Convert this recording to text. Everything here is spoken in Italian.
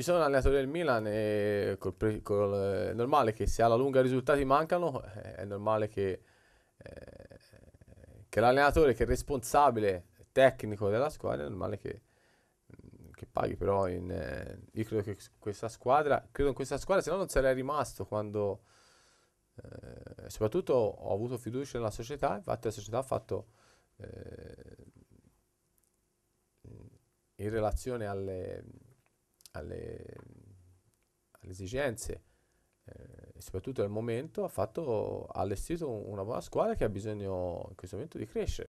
io sono allenatore del Milan e col, col, è normale che se alla lunga i risultati mancano, eh, è normale che, eh, che l'allenatore che è responsabile tecnico della squadra, è normale che, mm, che paghi, però in, eh, io credo che questa squadra, credo in questa squadra, se no non sarei rimasto quando, eh, soprattutto ho avuto fiducia nella società, infatti la società ha fatto eh, in relazione alle alle, alle esigenze eh, soprattutto al momento ha, fatto, ha allestito una buona squadra che ha bisogno in questo momento di crescere.